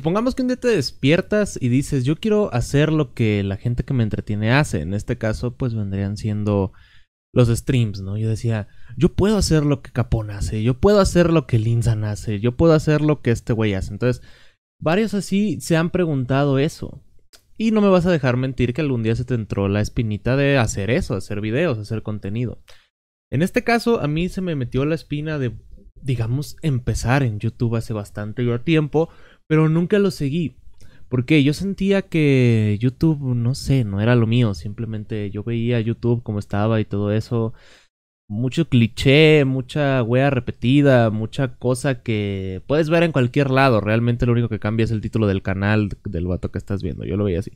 Supongamos que un día te despiertas y dices, yo quiero hacer lo que la gente que me entretiene hace. En este caso, pues vendrían siendo los streams, ¿no? Yo decía, yo puedo hacer lo que Capón hace, yo puedo hacer lo que Linsan hace, yo puedo hacer lo que este güey hace. Entonces, varios así se han preguntado eso. Y no me vas a dejar mentir que algún día se te entró la espinita de hacer eso, hacer videos, hacer contenido. En este caso, a mí se me metió la espina de, digamos, empezar en YouTube hace bastante tiempo pero nunca lo seguí. Porque yo sentía que YouTube, no sé, no era lo mío. Simplemente yo veía YouTube como estaba y todo eso. Mucho cliché, mucha wea repetida, mucha cosa que puedes ver en cualquier lado. Realmente lo único que cambia es el título del canal del vato que estás viendo. Yo lo veía así.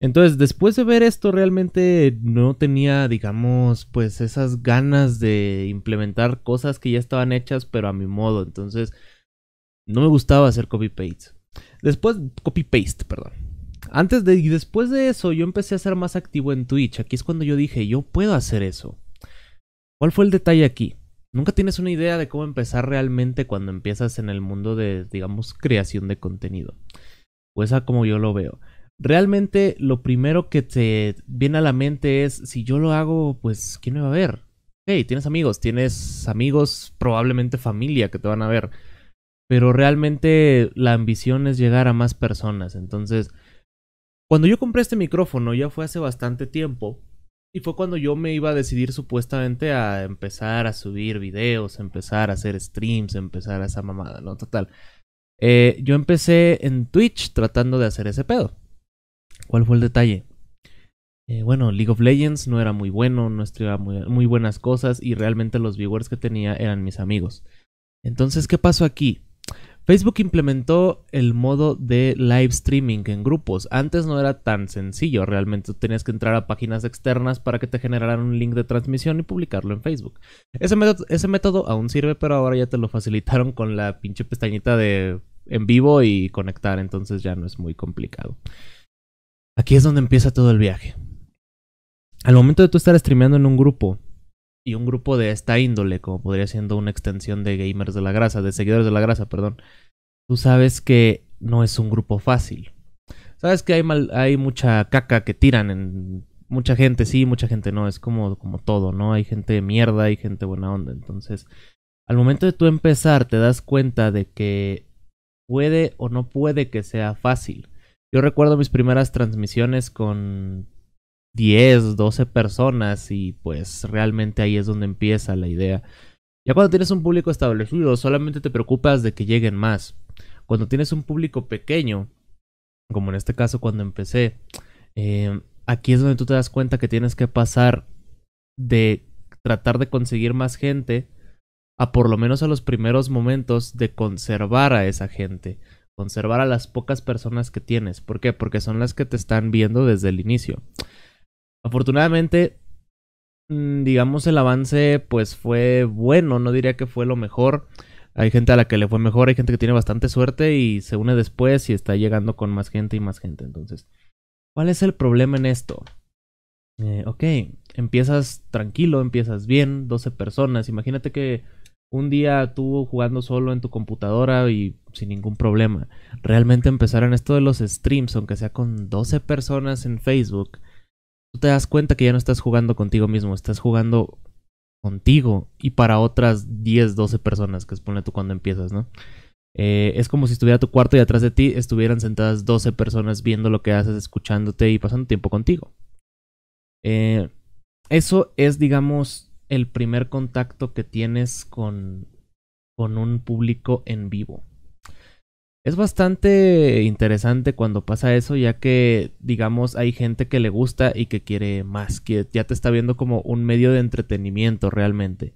Entonces, después de ver esto, realmente no tenía, digamos, pues esas ganas de implementar cosas que ya estaban hechas, pero a mi modo. Entonces, no me gustaba hacer copy-paste. Después, copy-paste, perdón. Antes de y después de eso, yo empecé a ser más activo en Twitch. Aquí es cuando yo dije, yo puedo hacer eso. ¿Cuál fue el detalle aquí? Nunca tienes una idea de cómo empezar realmente cuando empiezas en el mundo de, digamos, creación de contenido. Pues a como yo lo veo. Realmente lo primero que te viene a la mente es, si yo lo hago, pues, ¿quién me va a ver? Hey, tienes amigos, tienes amigos, probablemente familia que te van a ver pero realmente la ambición es llegar a más personas. Entonces, cuando yo compré este micrófono ya fue hace bastante tiempo y fue cuando yo me iba a decidir supuestamente a empezar a subir videos, empezar a hacer streams, empezar a esa mamada, ¿no? Total. Eh, yo empecé en Twitch tratando de hacer ese pedo. ¿Cuál fue el detalle? Eh, bueno, League of Legends no era muy bueno, no estudiaba muy, muy buenas cosas y realmente los viewers que tenía eran mis amigos. Entonces, ¿qué pasó aquí? Facebook implementó el modo de live streaming en grupos. Antes no era tan sencillo, realmente tenías que entrar a páginas externas para que te generaran un link de transmisión y publicarlo en Facebook. Ese método, ese método aún sirve, pero ahora ya te lo facilitaron con la pinche pestañita de en vivo y conectar, entonces ya no es muy complicado. Aquí es donde empieza todo el viaje. Al momento de tú estar streameando en un grupo, y un grupo de esta índole, como podría siendo una extensión de gamers de la grasa, de seguidores de la grasa, perdón, tú sabes que no es un grupo fácil. Sabes que hay, mal, hay mucha caca que tiran en mucha gente, sí, mucha gente no, es como, como todo, ¿no? Hay gente mierda, hay gente buena onda, entonces al momento de tú empezar te das cuenta de que puede o no puede que sea fácil. Yo recuerdo mis primeras transmisiones con 10, 12 personas y pues realmente ahí es donde empieza la idea. Ya cuando tienes un público establecido, solamente te preocupas de que lleguen más. Cuando tienes un público pequeño, como en este caso cuando empecé, em, aquí es donde tú te das cuenta que tienes que pasar de tratar de conseguir más gente a por lo menos a los primeros momentos de conservar a esa gente, conservar a las pocas personas que tienes. ¿Por qué? Porque son las que te están viendo desde el inicio. Afortunadamente, mm, digamos, el avance pues fue bueno, no diría que fue lo mejor. Hay gente a la que le fue mejor, hay gente que tiene bastante suerte y se une después y está llegando con más gente y más gente. Entonces, ¿cuál es el problema en esto? Eh, ok, empiezas tranquilo, empiezas bien, 12 personas. Imagínate que un día tú jugando solo en tu computadora y sin ningún problema. Realmente empezar en esto de los streams, aunque sea con 12 personas en Facebook tú te das cuenta que ya no estás jugando contigo mismo, estás jugando contigo y para otras 10, 12 personas, que es tú cuando empiezas, ¿no? Eh, es como si estuviera tu cuarto y atrás de ti estuvieran sentadas 12 personas viendo lo que haces, escuchándote y pasando tiempo contigo. Eh, eso es, digamos, el primer contacto que tienes con, con un público en vivo. Es bastante interesante cuando pasa eso, ya que, digamos, hay gente que le gusta y que quiere más, que ya te está viendo como un medio de entretenimiento realmente.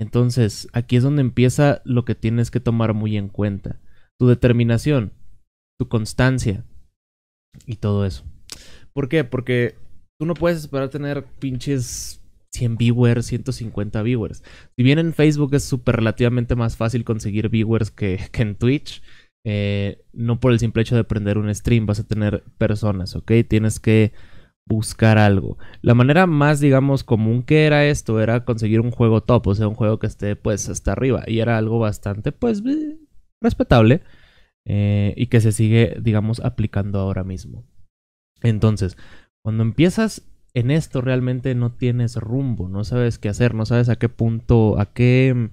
Entonces, aquí es donde empieza lo que tienes que tomar muy en cuenta. Tu determinación, tu constancia y todo eso. ¿Por qué? Porque tú no puedes esperar tener pinches 100 viewers, 150 viewers. Si bien en Facebook es súper relativamente más fácil conseguir viewers que, que en Twitch, eh, no por el simple hecho de prender un stream vas a tener personas, ¿ok? Tienes que buscar algo. La manera más, digamos, común que era esto era conseguir un juego top, o sea, un juego que esté pues hasta arriba. Y era algo bastante, pues, eh, respetable eh, y que se sigue, digamos, aplicando ahora mismo. Entonces, cuando empiezas en esto realmente no tienes rumbo, no sabes qué hacer, no sabes a qué punto, a qué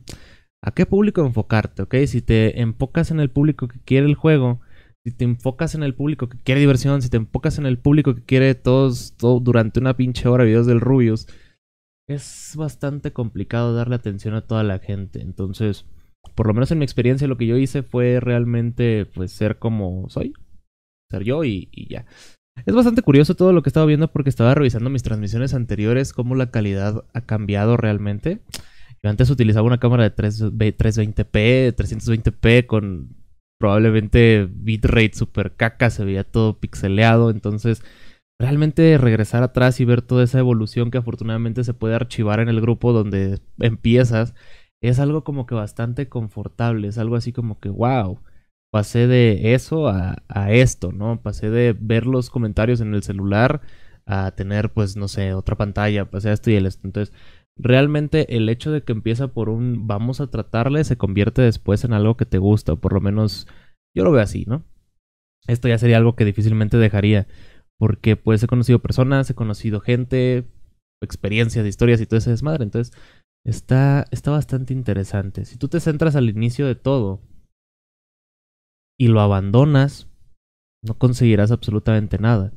a qué público enfocarte, ¿ok? Si te enfocas en el público que quiere el juego, si te enfocas en el público que quiere diversión, si te enfocas en el público que quiere todos todo, durante una pinche hora videos del Rubius, es bastante complicado darle atención a toda la gente. Entonces, por lo menos en mi experiencia, lo que yo hice fue realmente pues ser como soy, ser yo y, y ya. Es bastante curioso todo lo que estaba viendo porque estaba revisando mis transmisiones anteriores, cómo la calidad ha cambiado realmente antes utilizaba una cámara de 3, 320p, 320p con probablemente bitrate super caca, se veía todo pixeleado, entonces realmente regresar atrás y ver toda esa evolución que afortunadamente se puede archivar en el grupo donde empiezas, es algo como que bastante confortable, es algo así como que, wow, pasé de eso a, esto, ¿no? Pasé de ver los comentarios en el celular a tener, pues, no sé, otra pantalla, pasé a esto y el esto. Entonces, realmente el hecho de que empieza por un vamos a tratarle se convierte después en algo que te gusta, o por lo menos yo lo veo así, ¿no? Esto ya sería algo que difícilmente dejaría, porque pues he conocido personas, he conocido gente, experiencias, historias y todo ese desmadre, entonces está, está bastante interesante. Si tú te centras al inicio de todo y lo abandonas, no conseguirás absolutamente nada.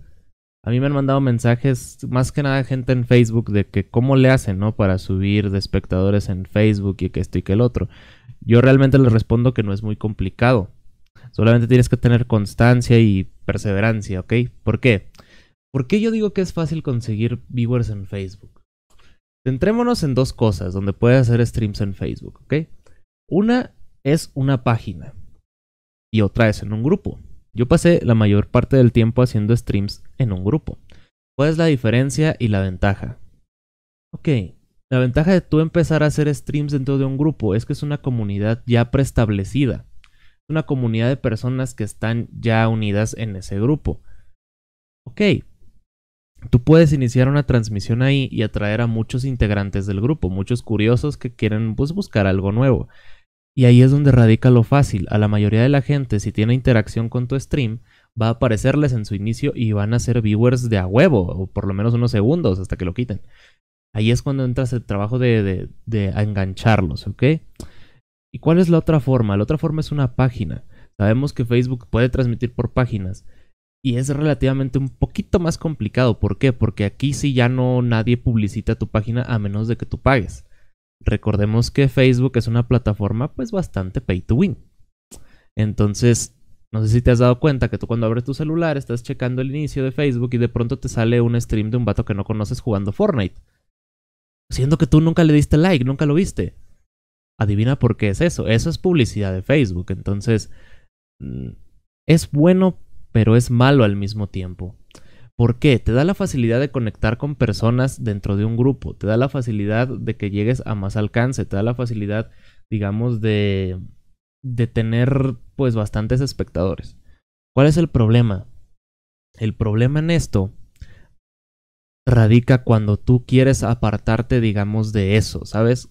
A mí me han mandado mensajes, más que nada gente en Facebook, de que cómo le hacen, ¿no? Para subir de espectadores en Facebook y que esto y que el otro. Yo realmente les respondo que no es muy complicado. Solamente tienes que tener constancia y perseverancia, ¿ok? ¿Por qué? ¿Por qué yo digo que es fácil conseguir viewers en Facebook? Centrémonos en dos cosas donde puedes hacer streams en Facebook, ¿ok? Una es una página y otra es en un grupo. Yo pasé la mayor parte del tiempo haciendo streams en un grupo. ¿Cuál es la diferencia y la ventaja? Ok, la ventaja de tú empezar a hacer streams dentro de un grupo es que es una comunidad ya preestablecida. Es una comunidad de personas que están ya unidas en ese grupo. Ok, tú puedes iniciar una transmisión ahí y atraer a muchos integrantes del grupo, muchos curiosos que quieren pues, buscar algo nuevo. Y ahí es donde radica lo fácil. A la mayoría de la gente, si tiene interacción con tu stream, va a aparecerles en su inicio y van a ser viewers de a huevo, o por lo menos unos segundos hasta que lo quiten. Ahí es cuando entras el trabajo de, de, engancharlos, ¿ok? ¿Y cuál es la otra forma? La otra forma es una página. Sabemos que Facebook puede transmitir por páginas. Y es relativamente un poquito más complicado. ¿Por qué? Porque aquí sí ya no nadie publicita tu página a menos de que tú pagues. Recordemos que Facebook es una plataforma pues bastante pay to win. Entonces, no sé si te has dado cuenta que tú cuando abres tu celular estás checando el inicio de Facebook y de pronto te sale un stream de un vato que no conoces jugando Fortnite. Siendo que tú nunca le diste like, nunca lo viste. Adivina por qué es eso. Eso es publicidad de Facebook. Entonces, mm, es bueno, pero es malo al mismo tiempo. ¿Por qué? Te da la facilidad de conectar con personas dentro de un grupo, te da la facilidad de que llegues a más alcance, te da la facilidad, digamos, de, de tener pues bastantes espectadores. ¿Cuál es el problema? El problema en esto radica cuando tú quieres apartarte, digamos, de eso, ¿sabes?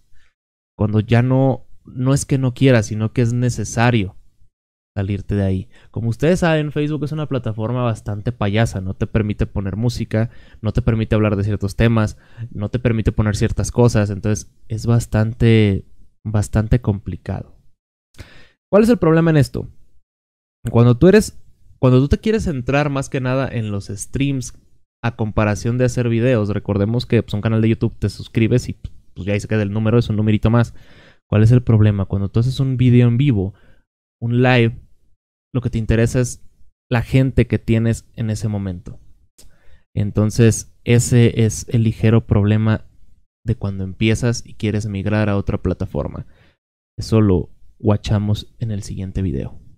Cuando ya no, no es que no quieras, sino que es necesario salirte de ahí. Como ustedes saben, Facebook es una plataforma bastante payasa, no te permite poner música, no te permite hablar de ciertos temas, no te permite poner ciertas cosas, entonces es bastante bastante complicado. ¿Cuál es el problema en esto? Cuando tú eres cuando tú te quieres entrar más que nada en los streams a comparación de hacer videos, recordemos que es pues, un canal de YouTube te suscribes y pues ya ahí se queda el número, es un numerito más. ¿Cuál es el problema? Cuando tú haces un video en vivo, un live, lo que te interesa es la gente que tienes en ese momento. Entonces, ese es el ligero problema de cuando empiezas y quieres migrar a otra plataforma. Eso lo guachamos en el siguiente video.